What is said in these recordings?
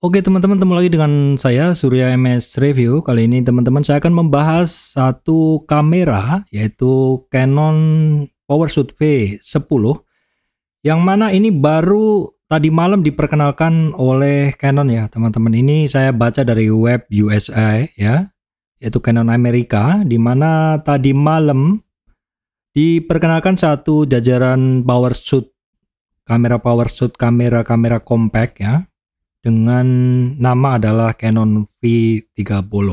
Oke teman-teman, ketemu lagi dengan saya Surya MS Review. Kali ini teman-teman saya akan membahas satu kamera yaitu Canon PowerShot V10 yang mana ini baru tadi malam diperkenalkan oleh Canon ya teman-teman. Ini saya baca dari web USA ya yaitu Canon Amerika di mana tadi malam diperkenalkan satu jajaran PowerShot kamera PowerShot kamera-kamera compact ya dengan nama adalah Canon V30.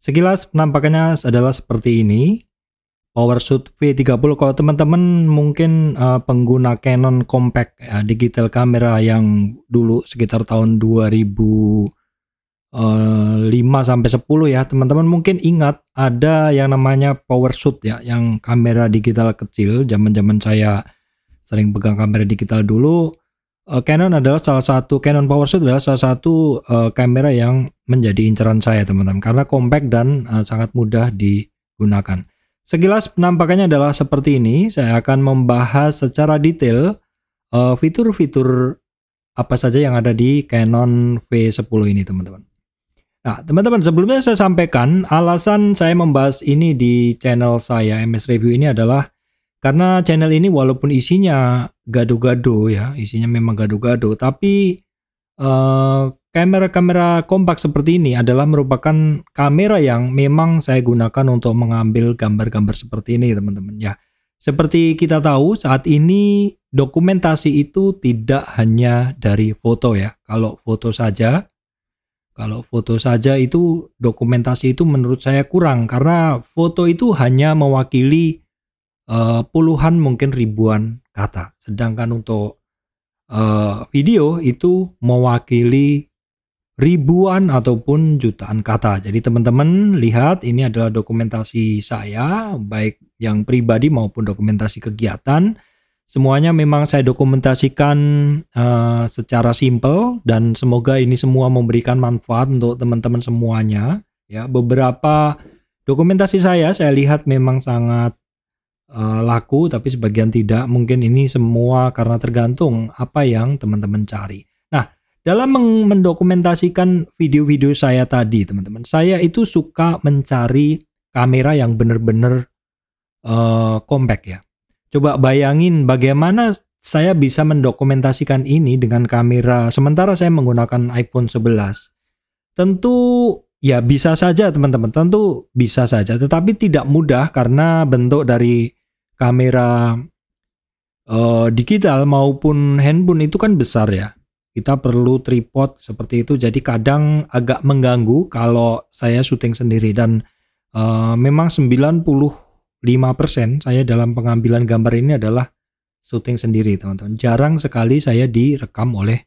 Sekilas penampakannya adalah seperti ini. PowerShot V30 kalau teman-teman mungkin uh, pengguna Canon compact ya, digital kamera yang dulu sekitar tahun 2005 eh, sampai 10 ya. Teman-teman mungkin ingat ada yang namanya power shoot ya, yang kamera digital kecil. Zaman-zaman saya sering pegang kamera digital dulu uh, Canon adalah salah satu Canon PowerShot adalah salah satu uh, kamera yang menjadi inceran saya teman-teman karena compact dan uh, sangat mudah digunakan. Sekilas penampakannya adalah seperti ini. Saya akan membahas secara detail fitur-fitur uh, fitur -fitur apa saja yang ada di Canon V10 ini teman-teman. Nah, teman-teman, sebelumnya saya sampaikan alasan saya membahas ini di channel saya MS Review ini adalah karena channel ini walaupun isinya gado-gado ya, isinya memang gado-gado, tapi eh, kamera-kamera uh, kamera -kamera kompak seperti ini adalah merupakan kamera yang memang saya gunakan untuk mengambil gambar-gambar seperti ini, teman-teman ya. Seperti kita tahu, saat ini dokumentasi itu tidak hanya dari foto ya. Kalau foto saja, kalau foto saja itu dokumentasi itu menurut saya kurang karena foto itu hanya mewakili Eh, puluhan mungkin ribuan kata. Sedangkan untuk uh, video itu mewakili ribuan ataupun jutaan kata. Jadi teman-teman lihat ini adalah dokumentasi saya baik yang pribadi maupun dokumentasi kegiatan. Semuanya memang saya dokumentasikan uh, secara simpel dan semoga ini semua memberikan manfaat untuk teman-teman semuanya. Ya, beberapa dokumentasi saya saya lihat memang sangat Eh, laku tapi sebagian tidak. Mungkin ini semua karena tergantung apa yang teman-teman cari. Nah, dalam mendokumentasikan video-video saya tadi, teman-teman, saya itu suka mencari kamera yang benar-benar uh, compact ya. Coba bayangin bagaimana saya bisa mendokumentasikan ini dengan kamera sementara saya menggunakan iPhone 11. Tentu ya bisa saja teman-teman, tentu bisa saja tetapi tidak mudah karena bentuk dari kamera uh, digital maupun handphone itu kan besar ya. Kita perlu tripod seperti itu. Jadi kadang agak mengganggu kalau saya syuting sendiri dan uh, memang 95% saya dalam pengambilan gambar ini adalah syuting sendiri, teman-teman. Jarang sekali saya direkam oleh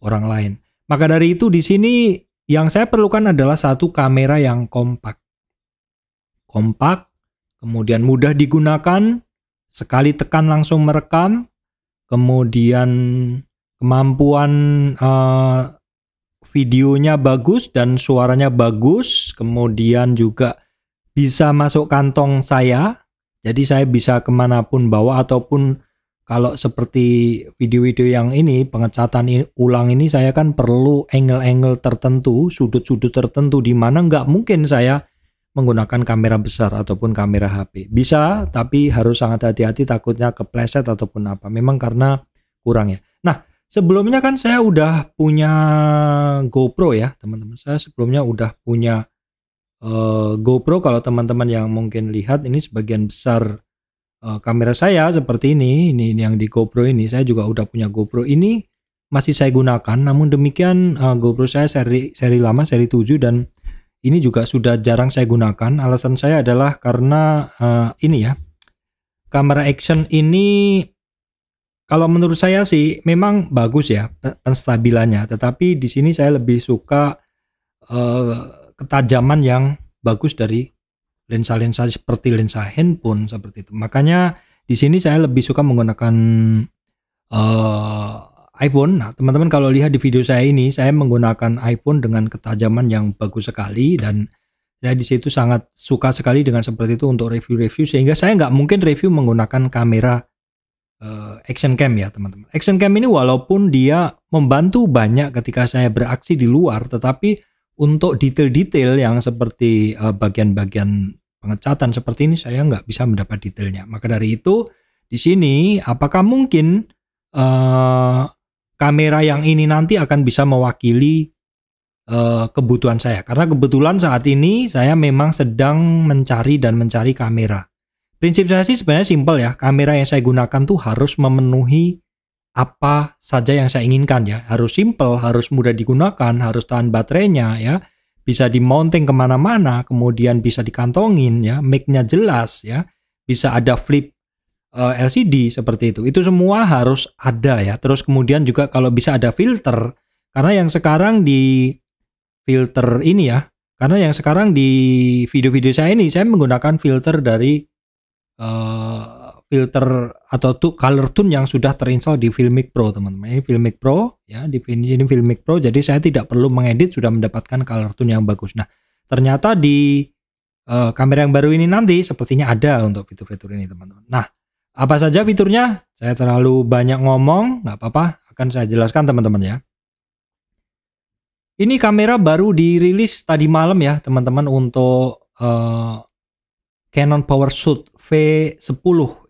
orang lain. Maka dari itu di sini yang saya perlukan adalah satu kamera yang kompak. Kompak, kemudian mudah digunakan, sekali tekan langsung merekam, kemudian kemampuan uh, videonya bagus dan suaranya bagus, kemudian juga bisa masuk kantong saya, jadi saya bisa kemanapun bawa ataupun kalau seperti video-video yang ini pengecatan ini, ulang ini saya kan perlu angle-angle tertentu, sudut-sudut tertentu di mana nggak mungkin saya menggunakan kamera besar ataupun kamera HP. Bisa, tapi harus sangat hati-hati takutnya kepleset ataupun apa. Memang karena kurang ya. Nah, sebelumnya kan saya udah punya GoPro ya, teman-teman. Saya sebelumnya udah punya uh, GoPro kalau teman-teman yang mungkin lihat ini sebagian besar uh, kamera saya seperti ini, ini, ini yang di GoPro ini. Saya juga udah punya GoPro ini masih saya gunakan. Namun demikian uh, GoPro saya seri seri lama seri 7 dan ini juga sudah jarang saya gunakan. Alasan saya adalah karena uh, ini ya, kamera action ini kalau menurut saya sih memang bagus ya penstabilannya, tetapi di sini saya lebih suka uh, ketajaman yang bagus dari lensa-lensa seperti lensa handphone seperti itu. Makanya di sini saya lebih suka menggunakan uh, iPhone. Nah, teman-teman kalau lihat di video saya ini, saya menggunakan iPhone dengan ketajaman yang bagus sekali dan saya di situ sangat suka sekali dengan seperti itu untuk review-review sehingga saya nggak mungkin review menggunakan kamera uh, action cam ya teman-teman. Action cam ini walaupun dia membantu banyak ketika saya beraksi di luar, tetapi untuk detail-detail yang seperti eh, bagian-bagian uh, pengecatan seperti ini saya nggak bisa mendapat detailnya. Maka dari itu di sini apakah mungkin eh, kamera yang ini nanti akan bisa mewakili uh, kebutuhan saya. Karena kebetulan saat ini saya memang sedang mencari dan mencari kamera. Prinsip saya sih sebenarnya simpel ya. Kamera yang saya gunakan tuh harus memenuhi apa saja yang saya inginkan ya. Harus simpel, harus mudah digunakan, harus tahan baterainya ya. Bisa di mounting kemana-mana, kemudian bisa dikantongin ya. Mic-nya jelas ya. Bisa ada flip Eh, LCD seperti itu. Itu semua harus ada ya. Terus kemudian juga kalau bisa ada filter karena yang sekarang di filter ini ya. Karena yang sekarang di video-video saya ini saya menggunakan filter dari uh, filter atau tuh color tune yang sudah terinstall di Filmic Pro teman-teman. Ini Filmic Pro ya, di ini Filmic Pro jadi saya tidak perlu mengedit sudah mendapatkan color tune yang bagus. Nah, ternyata di uh, kamera yang baru ini nanti sepertinya ada untuk fitur-fitur ini teman-teman. Nah, apa saja fiturnya? Saya terlalu banyak ngomong, nggak apa-apa, akan saya jelaskan teman-teman ya. Ini kamera baru dirilis tadi malam ya teman-teman untuk uh, Canon PowerShot V10.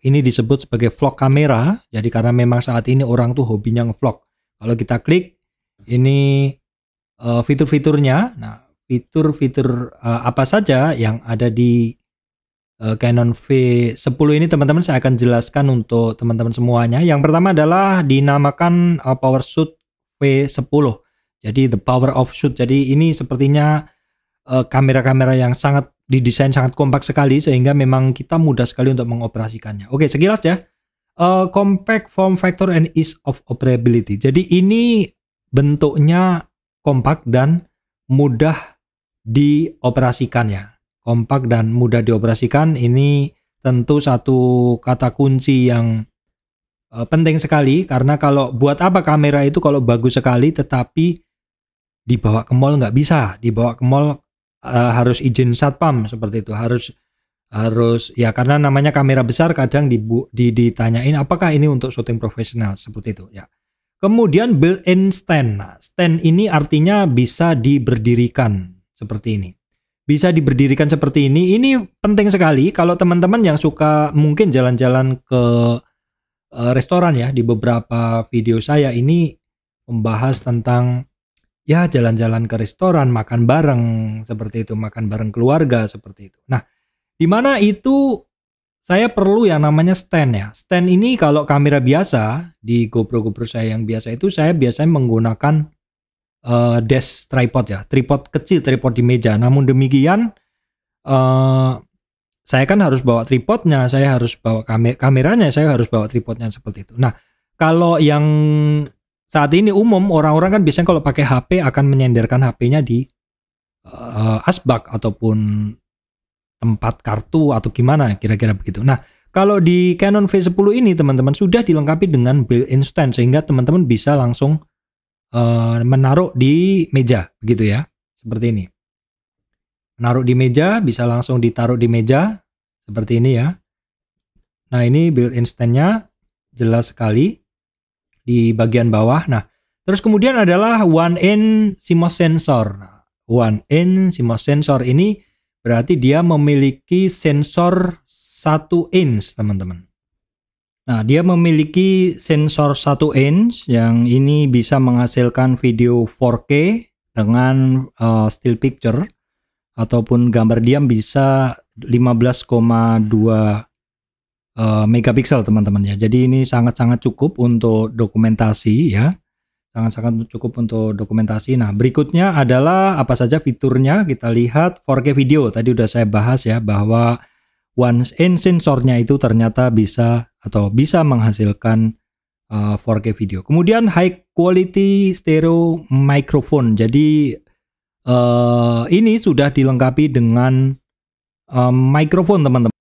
Ini disebut sebagai vlog kamera, jadi karena memang saat ini orang tuh hobinya ngevlog. Kalau kita klik, ini uh, fitur-fiturnya. Nah, fitur-fitur uh, apa saja yang ada di Eh, Canon V10 ini teman-teman saya akan jelaskan untuk teman-teman semuanya. Yang pertama adalah dinamakan uh, power shoot V10. Jadi the power of shoot. Jadi ini sepertinya eh, kamera-kamera uh, yang sangat didesain sangat kompak sekali sehingga memang kita mudah sekali untuk mengoperasikannya. Oke, sekilas ya. Uh, compact form factor and ease of operability. Jadi ini bentuknya kompak dan mudah dioperasikannya kompak dan mudah dioperasikan ini tentu satu kata kunci yang e, penting sekali karena kalau buat apa kamera itu kalau bagus sekali tetapi dibawa ke mall nggak bisa dibawa ke mall uh, harus izin satpam seperti itu harus harus ya karena namanya kamera besar kadang dibu, di, ditanyain apakah ini untuk syuting profesional seperti itu ya kemudian built-in stand nah, stand ini artinya bisa diberdirikan seperti ini bisa diberdirikan seperti ini. Ini penting sekali kalau teman-teman yang suka mungkin jalan-jalan ke eh, restoran ya di beberapa video saya ini membahas tentang ya jalan-jalan ke restoran, makan bareng seperti itu, makan bareng keluarga seperti itu. Nah, di mana itu saya perlu yang namanya stand ya. Stand ini kalau kamera biasa di GoPro GoPro saya yang biasa itu saya biasanya menggunakan uh, eh, desk tripod ya, tripod kecil, tripod di meja. Namun demikian, uh, saya kan harus bawa tripodnya, saya harus bawa kamer kameranya, saya harus bawa tripodnya seperti itu. Nah, kalau yang saat ini umum orang-orang kan biasanya kalau pakai HP akan menyenderkan HP-nya di uh, asbak ataupun tempat kartu atau gimana kira-kira begitu. Nah, kalau di Canon V10 ini teman-teman sudah dilengkapi dengan built-in stand sehingga teman-teman bisa langsung uh, menaruh di meja, begitu ya, seperti ini. Menaruh di meja, bisa langsung ditaruh di meja, seperti ini ya. Nah ini build instannya jelas sekali di bagian bawah. Nah terus kemudian adalah one-in CMOS sensor. One-in CMOS sensor ini berarti dia memiliki sensor satu inch teman-teman. Nah, dia memiliki sensor 1 inch yang ini bisa menghasilkan video 4K dengan uh, still picture ataupun gambar diam bisa 15,2 uh, eh, megapiksel teman-teman ya. Jadi ini sangat-sangat cukup untuk dokumentasi ya. Sangat-sangat cukup untuk dokumentasi. Nah, berikutnya adalah apa saja fiturnya kita lihat 4K video. Tadi udah saya bahas ya bahwa once in sensornya itu ternyata bisa atau bisa menghasilkan uh, eh, 4K video. Kemudian high quality stereo microphone. Jadi uh, ini sudah dilengkapi dengan uh, microphone teman-teman.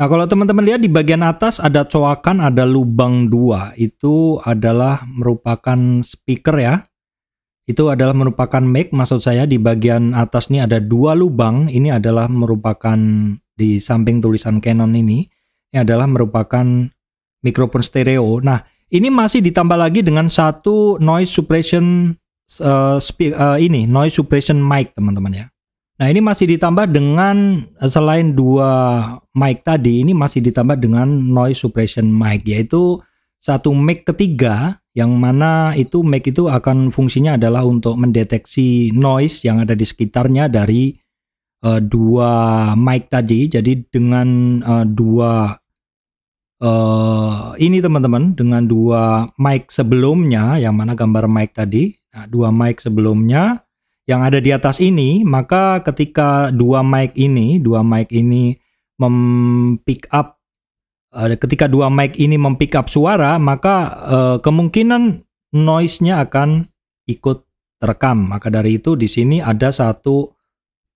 Nah, kalau teman-teman lihat di bagian atas ada coakan, ada lubang dua. Itu adalah merupakan speaker ya. Itu adalah merupakan mic maksud saya di bagian atas ini ada dua lubang. Ini adalah merupakan di samping tulisan Canon ini, ini adalah merupakan mikrofon stereo. Nah, ini masih ditambah lagi dengan satu noise suppression uh, eh, speak, uh, ini noise suppression mic teman-teman ya. Nah ini masih ditambah dengan eh, selain dua mic tadi ini masih ditambah dengan noise suppression mic yaitu satu mic ketiga yang mana itu mic itu akan fungsinya adalah untuk mendeteksi noise yang ada di sekitarnya dari uh, dua mic tadi. Jadi dengan uh, dua uh, ini teman-teman dengan dua mic sebelumnya yang mana gambar mic tadi, nah, dua mic sebelumnya yang ada di atas ini, maka ketika dua mic ini, dua mic ini mempick up ketika dua mic ini mempick up suara, maka uh, kemungkinan noise-nya akan ikut terekam. Maka dari itu di sini ada satu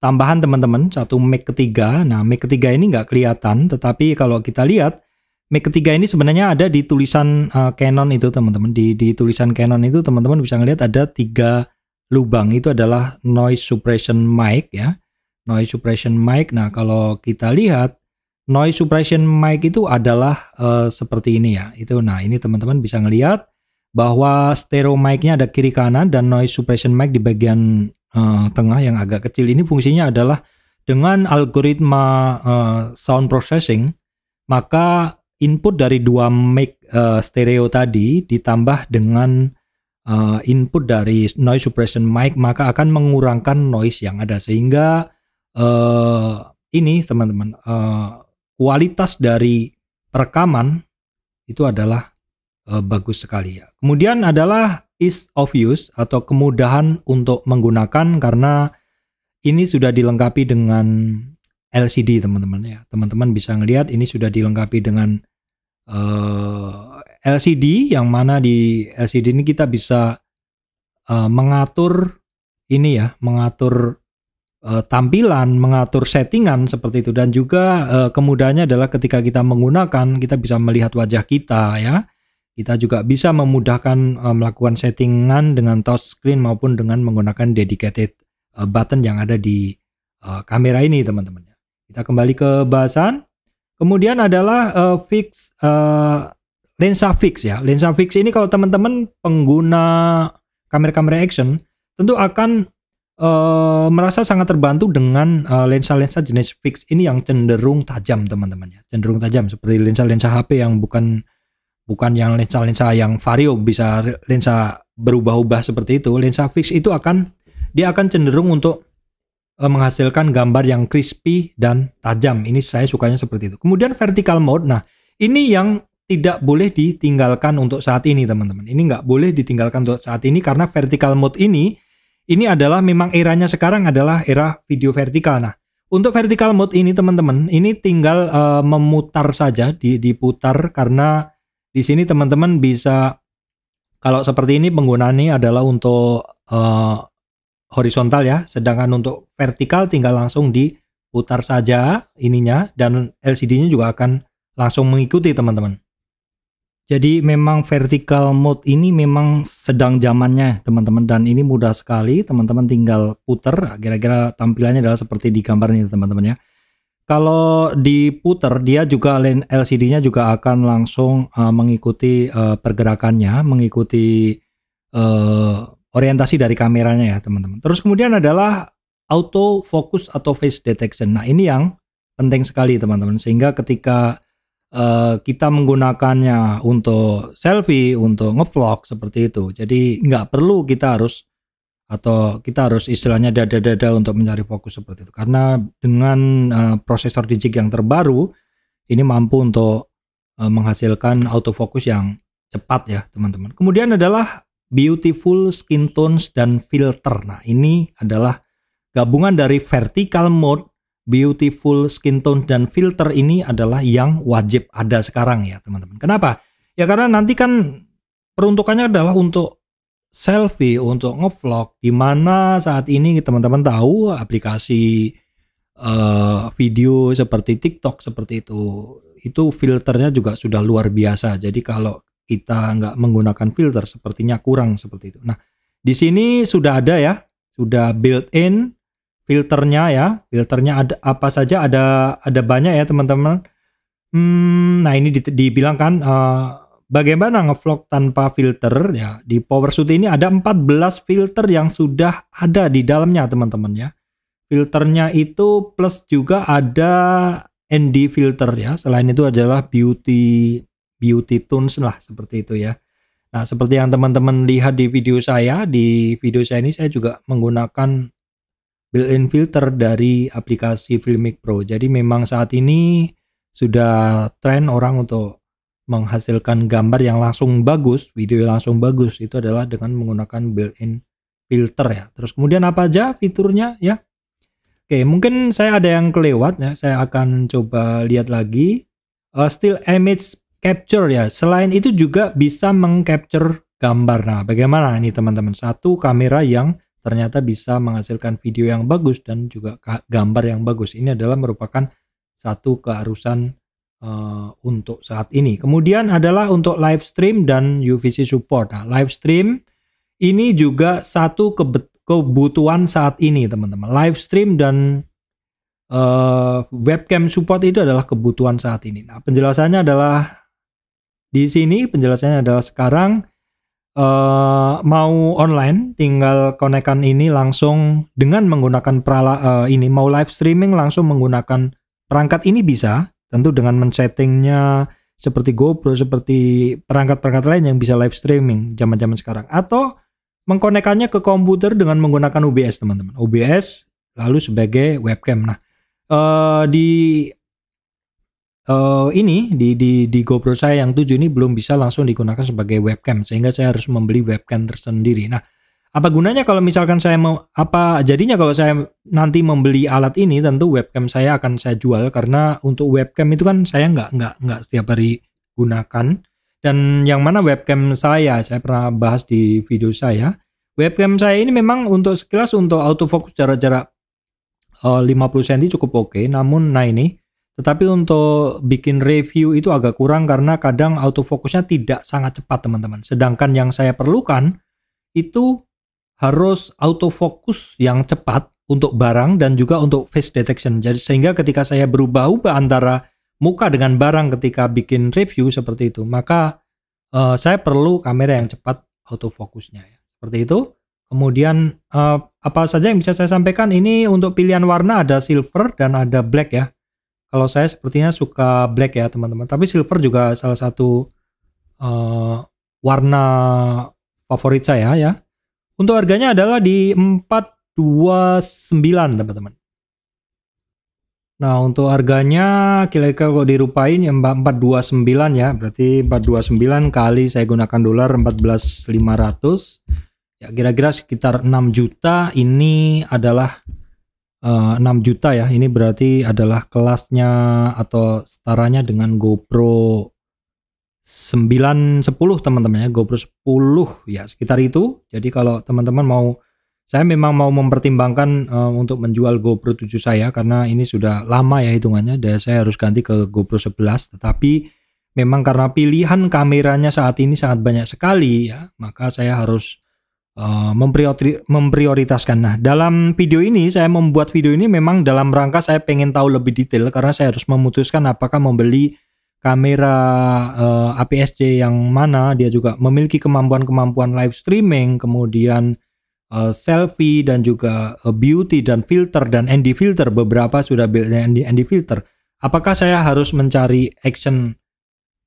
tambahan teman-teman, satu mic ketiga. Nah, mic ketiga ini nggak kelihatan, tetapi kalau kita lihat, mic ketiga ini sebenarnya ada di tulisan uh, Canon itu, teman-teman. Di, di tulisan Canon itu, teman-teman bisa ngelihat ada tiga lubang. Itu adalah noise suppression mic ya. Noise suppression mic. Nah, kalau kita lihat, noise suppression mic itu adalah uh, seperti ini ya. Itu, nah ini teman-teman bisa ngelihat bahwa stereo mic-nya ada kiri kanan dan noise suppression mic di bagian Eh, tengah yang agak kecil ini fungsinya adalah dengan algoritma uh, sound processing maka input dari dua mic uh, stereo tadi ditambah dengan uh, input dari noise suppression mic maka akan mengurangkan noise yang ada sehingga uh, ini teman-teman uh, kualitas dari perekaman itu adalah uh, bagus sekali ya. Kemudian adalah ease of use atau kemudahan untuk menggunakan karena ini sudah dilengkapi dengan LCD teman-teman ya. Teman-teman bisa ngelihat ini sudah dilengkapi dengan uh, eh, LCD yang mana di LCD ini kita bisa uh, mengatur ini ya, mengatur uh, tampilan, mengatur settingan seperti itu dan juga uh, kemudahannya adalah ketika kita menggunakan kita bisa melihat wajah kita ya kita juga bisa memudahkan uh, melakukan settingan dengan touchscreen maupun dengan menggunakan dedicated uh, button yang ada di uh, kamera ini, teman-teman. Kita kembali ke bahasan. Kemudian adalah uh, fix uh, lensa fix ya. Lensa fix ini kalau teman-teman pengguna kamera-kamera action tentu akan uh, merasa sangat terbantu dengan lensa-lensa uh, jenis fix ini yang cenderung tajam teman-teman ya. Cenderung tajam seperti lensa-lensa HP yang bukan bukan yang lensa-lensa yang vario bisa lensa berubah-ubah seperti itu lensa fix itu akan dia akan cenderung untuk eh, menghasilkan gambar yang crispy dan tajam ini saya sukanya seperti itu kemudian vertical mode nah ini yang tidak boleh ditinggalkan untuk saat ini teman-teman ini nggak boleh ditinggalkan untuk saat ini karena vertical mode ini ini adalah memang eranya sekarang adalah era video vertikal nah untuk vertical mode ini teman-teman ini tinggal uh, memutar saja diputar karena di sini teman-teman bisa kalau seperti ini penggunaan ini adalah untuk uh, horizontal ya, sedangkan untuk vertikal tinggal langsung diputar saja ininya dan LCD-nya juga akan langsung mengikuti teman-teman. Jadi memang vertical mode ini memang sedang zamannya teman-teman dan ini mudah sekali teman-teman tinggal putar. kira-kira tampilannya adalah seperti di gambar ini teman-teman ya. Kalau diputer dia juga LCD-nya juga akan langsung uh, mengikuti uh, pergerakannya, mengikuti uh, orientasi dari kameranya ya teman-teman. Terus kemudian adalah auto focus atau face detection. Nah ini yang penting sekali teman-teman sehingga ketika uh, kita menggunakannya untuk selfie, untuk ngevlog seperti itu. Jadi nggak perlu kita harus atau kita harus istilahnya dada-dada untuk mencari fokus seperti itu karena dengan uh, prosesor DJI yang terbaru ini mampu untuk uh, menghasilkan autofocus yang cepat ya teman-teman kemudian adalah beautiful skin tones dan filter nah ini adalah gabungan dari vertical mode beautiful skin tone dan filter ini adalah yang wajib ada sekarang ya teman-teman kenapa ya karena nanti kan peruntukannya adalah untuk selfie, untuk ngevlog, di mana saat ini teman-teman tahu aplikasi uh, video seperti TikTok seperti itu, itu filternya juga sudah luar biasa. Jadi kalau kita nggak menggunakan filter, sepertinya kurang seperti itu. Nah, di sini sudah ada ya, sudah built-in filternya ya, filternya ada apa saja, ada ada banyak ya teman-teman. Hmm, nah ini dibilangkan dibilang kan. Uh, bagaimana ngevlog tanpa filter ya di shoot ini ada 14 filter yang sudah ada di dalamnya teman-teman ya filternya itu plus juga ada ND filter ya selain itu adalah beauty beauty tunes lah seperti itu ya nah seperti yang teman-teman lihat di video saya di video saya ini saya juga menggunakan built-in filter dari aplikasi Filmic Pro jadi memang saat ini sudah tren orang untuk menghasilkan gambar yang langsung bagus, video yang langsung bagus itu adalah dengan menggunakan built-in filter ya. Terus kemudian apa aja fiturnya ya? Oke, mungkin saya ada yang kelewat ya. Saya akan coba lihat lagi. Uh, still image capture ya. Selain itu juga bisa mengcapture gambar. Nah, bagaimana ini teman-teman? Satu kamera yang ternyata bisa menghasilkan video yang bagus dan juga gambar yang bagus. Ini adalah merupakan satu keharusan Eh, untuk saat ini. Kemudian adalah untuk live stream dan UVC support. Nah, live stream ini juga satu kebutuhan saat ini, teman-teman. Live stream dan uh, webcam support itu adalah kebutuhan saat ini. Nah, penjelasannya adalah di sini penjelasannya adalah sekarang uh, mau online tinggal konekan ini langsung dengan menggunakan perala uh, ini mau live streaming langsung menggunakan perangkat ini bisa Tentu dengan men-settingnya seperti GoPro, seperti perangkat-perangkat lain yang bisa live streaming zaman-zaman sekarang. Atau mengkonekannya ke komputer dengan menggunakan OBS teman-teman. OBS lalu sebagai webcam. Nah uh, di uh, ini di, di di GoPro saya yang tujuh ini belum bisa langsung digunakan sebagai webcam sehingga saya harus membeli webcam tersendiri. Nah apa gunanya kalau misalkan saya mau apa jadinya kalau saya nanti membeli alat ini tentu webcam saya akan saya jual karena untuk webcam itu kan saya nggak nggak nggak setiap hari gunakan dan yang mana webcam saya saya pernah bahas di video saya webcam saya ini memang untuk sekilas untuk autofocus jarak-jarak 50 eh, cm cukup oke okay, namun nah ini tetapi untuk bikin review itu agak kurang karena kadang autofocusnya tidak sangat cepat teman-teman sedangkan yang saya perlukan itu harus autofocus yang cepat untuk barang dan juga untuk face detection. Jadi sehingga ketika saya berubah-ubah antara muka dengan barang ketika bikin review seperti itu, maka uh, saya perlu kamera yang cepat autofocusnya ya. Seperti itu. Kemudian uh, apa saja yang bisa saya sampaikan ini untuk pilihan warna ada silver dan ada black ya. Kalau saya sepertinya suka black ya teman-teman, tapi silver juga salah satu uh, warna favorit saya ya untuk harganya adalah di 429 teman-teman. Nah untuk harganya kira-kira kalau dirupain ya 429 ya berarti 429 kali saya gunakan dolar 14.500 ya kira-kira sekitar 6 juta ini adalah uh, eh, 6 juta ya ini berarti adalah kelasnya atau setaranya dengan GoPro 9 10 teman-teman ya GoPro 10 ya sekitar itu. Jadi kalau teman-teman mau saya memang mau mempertimbangkan uh, untuk menjual GoPro 7 saya karena ini sudah lama ya hitungannya dan saya harus ganti ke GoPro 11 tetapi memang karena pilihan kameranya saat ini sangat banyak sekali ya maka saya harus uh, mempriori memprioritaskan nah dalam video ini saya membuat video ini memang dalam rangka saya pengen tahu lebih detail karena saya harus memutuskan apakah membeli kamera uh, eh, APS-C yang mana dia juga memiliki kemampuan-kemampuan live streaming, kemudian uh, selfie dan juga uh, beauty dan filter dan ND filter beberapa sudah built ND, ND filter. Apakah saya harus mencari action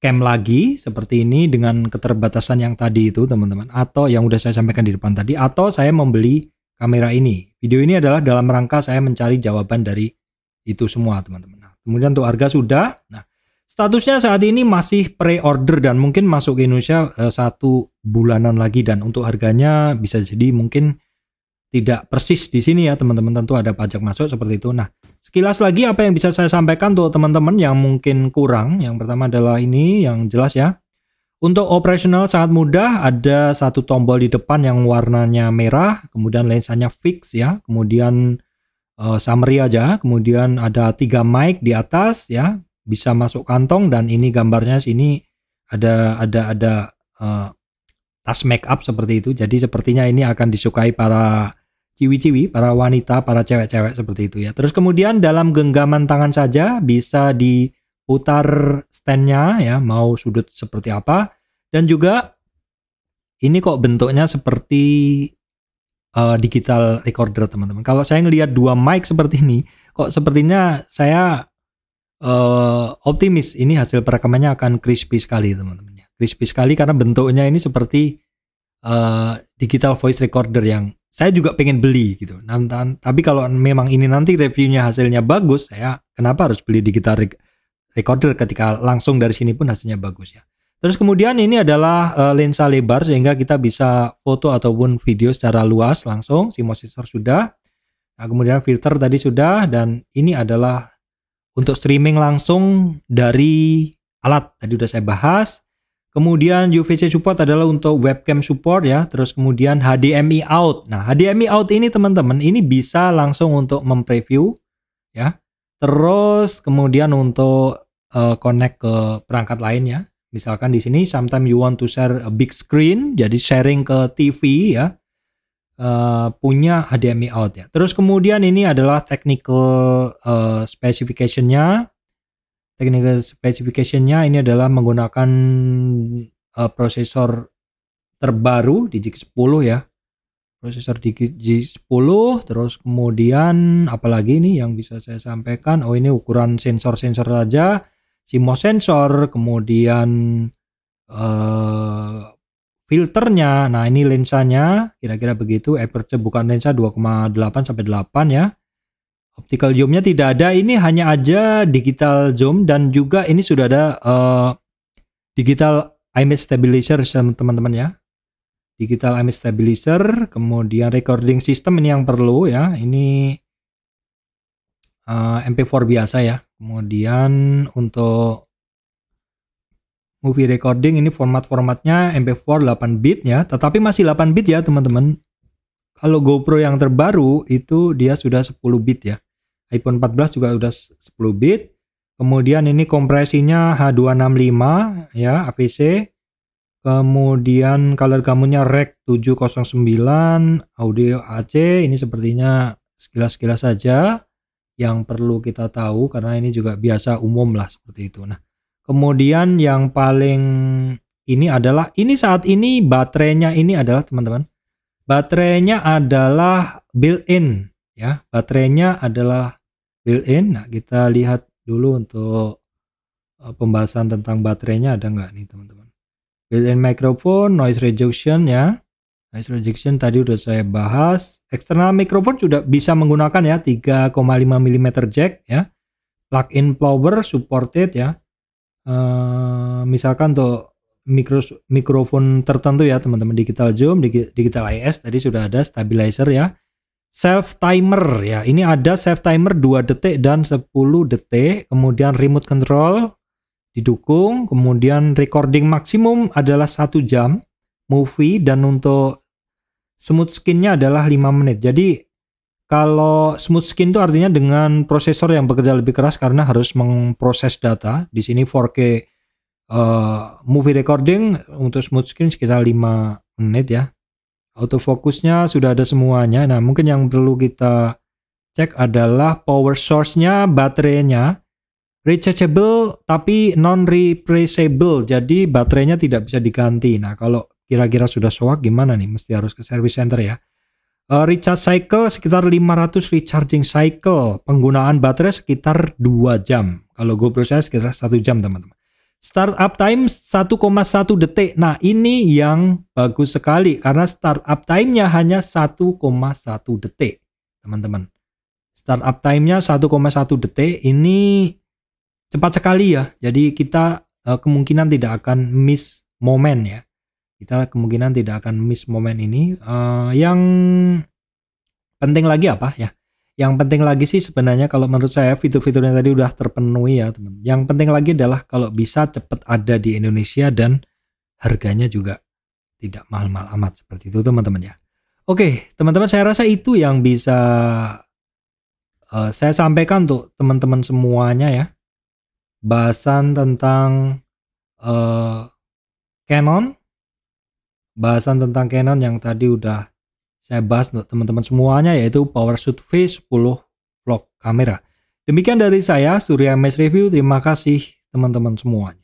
cam lagi seperti ini dengan keterbatasan yang tadi itu teman-teman atau yang udah saya sampaikan di depan tadi atau saya membeli kamera ini. Video ini adalah dalam rangka saya mencari jawaban dari itu semua teman-teman. Nah, kemudian untuk harga sudah. Nah, Statusnya saat ini masih pre-order dan mungkin masuk ke Indonesia eh, satu bulanan lagi dan untuk harganya bisa jadi mungkin tidak persis di sini ya teman-teman tentu ada pajak masuk seperti itu. Nah sekilas lagi apa yang bisa saya sampaikan untuk teman-teman yang mungkin kurang yang pertama adalah ini yang jelas ya. Untuk operasional sangat mudah ada satu tombol di depan yang warnanya merah kemudian lensanya fix ya kemudian uh, summary aja kemudian ada tiga mic di atas ya bisa masuk kantong dan ini gambarnya sini ada ada ada uh, tas make up seperti itu. Jadi sepertinya ini akan disukai para ciwi-ciwi, para wanita, para cewek-cewek seperti itu ya. Terus kemudian dalam genggaman tangan saja bisa diputar standnya ya, mau sudut seperti apa. Dan juga ini kok bentuknya seperti uh, digital recorder teman-teman. Kalau saya ngelihat dua mic seperti ini, kok sepertinya saya uh, optimis ini hasil perekamannya akan crispy sekali teman-temannya. Crispy sekali karena bentuknya ini seperti uh, digital voice recorder yang saya juga pengen beli gitu. tapi kalau memang ini nanti reviewnya hasilnya bagus, saya kenapa harus beli digital recorder ketika langsung dari sini pun hasilnya bagus ya. Terus kemudian ini adalah uh, lensa lebar sehingga kita bisa foto ataupun video secara luas langsung. CMOS sensor sudah. Nah, kemudian filter tadi sudah dan ini adalah untuk streaming langsung dari alat tadi udah saya bahas. Kemudian UVC support adalah untuk webcam support ya, terus kemudian HDMI out. Nah, HDMI out ini teman-teman ini bisa langsung untuk mempreview ya. Terus kemudian untuk uh, connect ke perangkat lain ya. Misalkan di sini sometimes you want to share a big screen, jadi sharing ke TV ya uh, punya HDMI out ya. Terus kemudian ini adalah technical uh, specification-nya. Technical specification-nya ini adalah menggunakan uh, prosesor terbaru di G 10 ya. Prosesor di G 10 terus kemudian apalagi ini yang bisa saya sampaikan. Oh ini ukuran sensor-sensor saja. -sensor CMOS sensor, kemudian filternya. Nah, ini lensanya kira-kira begitu. Aperture bukan lensa 2,8 sampai 8 ya. Optical zoomnya tidak ada. Ini hanya aja digital zoom dan juga ini sudah ada uh, digital image stabilizer teman-teman ya. Digital image stabilizer, kemudian recording system ini yang perlu ya. Ini uh, eh, MP4 biasa ya. Kemudian untuk movie recording ini format-formatnya MP4 8 bit ya, tetapi masih 8 bit ya teman-teman. Kalau GoPro yang terbaru itu dia sudah 10 bit ya. iPhone 14 juga sudah 10 bit. Kemudian ini kompresinya H265 ya AVC. Kemudian color gamutnya Rec 709, audio AC ini sepertinya sekilas-sekilas saja yang perlu kita tahu karena ini juga biasa umum lah seperti itu. Nah, Kemudian yang paling ini adalah ini saat ini baterainya ini adalah teman-teman. Baterainya adalah built-in ya. Baterainya adalah built-in. Nah, kita lihat dulu untuk eh, pembahasan tentang baterainya ada nggak nih teman-teman. Built-in microphone, noise reduction ya. Noise reduction tadi udah saya bahas. External microphone sudah bisa menggunakan ya 3,5 mm jack ya. Plug-in power supported ya Eh, misalkan untuk mikros, mikrofon tertentu ya teman-teman digital zoom digital IS tadi sudah ada stabilizer ya self timer ya ini ada self timer 2 detik dan 10 detik kemudian remote control didukung kemudian recording maksimum adalah satu jam movie dan untuk smooth skinnya adalah 5 menit jadi kalau smooth skin itu artinya dengan prosesor yang bekerja lebih keras karena harus memproses data. Di sini 4K uh, eh, movie recording untuk smooth skin sekitar 5 menit ya. Autofocusnya sudah ada semuanya. Nah mungkin yang perlu kita cek adalah power source-nya, baterainya. Rechargeable tapi non-replaceable. Jadi baterainya tidak bisa diganti. Nah kalau kira-kira sudah soak gimana nih? Mesti harus ke service center ya Eh, recharge cycle sekitar 500 recharging cycle. Penggunaan baterai sekitar 2 jam. Kalau GoPro saya sekitar 1 jam teman-teman. Startup time 1,1 detik. Nah ini yang bagus sekali karena startup timenya hanya 1,1 detik teman-teman. Startup timenya 1,1 detik ini cepat sekali ya. Jadi kita eh, kemungkinan tidak akan miss momen ya kita kemungkinan tidak akan miss momen ini uh, yang penting lagi apa ya yang penting lagi sih sebenarnya kalau menurut saya fitur-fiturnya tadi udah terpenuhi ya teman yang penting lagi adalah kalau bisa cepat ada di Indonesia dan harganya juga tidak mahal-mahal amat seperti itu teman-teman ya oke teman-teman saya rasa itu yang bisa uh, saya sampaikan untuk teman-teman semuanya ya bahasan tentang uh, Canon bahasan tentang Canon yang tadi udah saya bahas untuk teman-teman semuanya yaitu PowerShot V10 vlog kamera. Demikian dari saya Surya Mes Review. Terima kasih teman-teman semuanya.